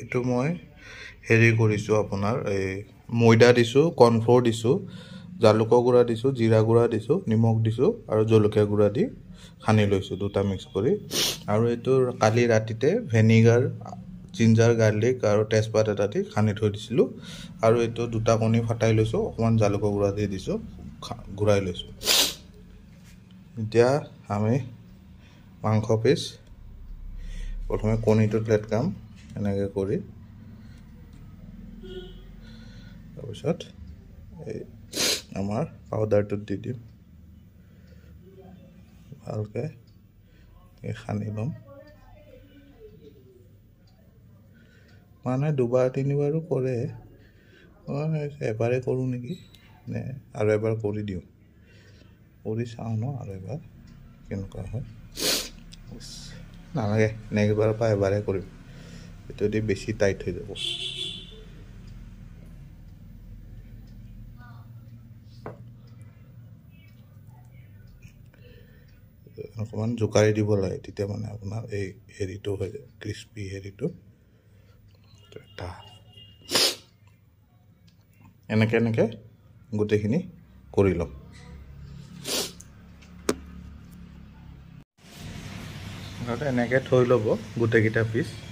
এইটো মই হেৰি কৰিছোঁ আপোনাৰ এই ময়দা দিছোঁ কৰ্ণফ্ল'ৰ দিছোঁ জালুকৰ গুড়া দিছোঁ জিৰা গুড়া দিছোঁ নিমখ দিছোঁ আৰু জলকীয়া গুড়া দি সানি লৈছোঁ দুটা মিক্স কৰি আৰু এইটো কালি ৰাতিতে ভেনিগাৰ জিঞ্জাৰ গাৰ্লিক আৰু তেজপাত এটা দি সানি থৈ দিছিলোঁ আৰু এইটো দুটা কণী ফাটাই লৈছোঁ অকণমান জালুকৰ গুড়া দি দিছোঁ ঘূৰাই লৈছোঁ এতিয়া আমি মাংস পিচ প্ৰথমে কণীটো প্লেট কাম এনেকৈ কৰি তাৰপিছত এই আমাৰ পাউডাৰটোত দি দিম ভালকৈ সানি ল'ম মানে দুবাৰ তিনিবাৰো কৰে এবাৰে কৰোঁ নেকি নে আৰু এবাৰ কৰি দিওঁ কৰি চাওঁ ন আৰু এবাৰ কেনেকুৱা হয় নালাগে নেক্সট বাৰৰ পৰা এবাৰে কৰিম এতিয়া বেছি টাইট হৈ যাব অকণমান জোকাৰি দিব লাগে তেতিয়া মানে আপোনাৰ এই হেৰিটো হৈ যায় ক্ৰিস্পি হেৰিটো এনেকৈ এনেকৈ গোটেইখিনি কৰি ল'ম এনেকৈ থৈ ল'ব গোটেইকেইটা পিচ